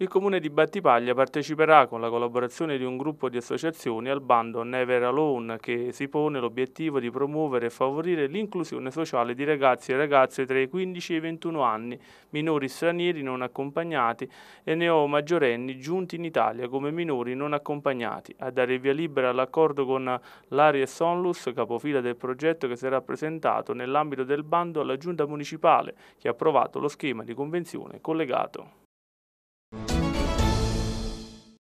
il comune di Battipaglia parteciperà con la collaborazione di un gruppo di associazioni al bando Never Alone che si pone l'obiettivo di promuovere e favorire l'inclusione sociale di ragazzi e ragazze tra i 15 e i 21 anni, minori stranieri non accompagnati e neomaggiorenni giunti in Italia come minori non accompagnati, a dare via libera all'accordo con l'Aries Sonlus, capofila del progetto che sarà presentato nell'ambito del bando alla Giunta Municipale che ha approvato lo schema di convenzione collegato.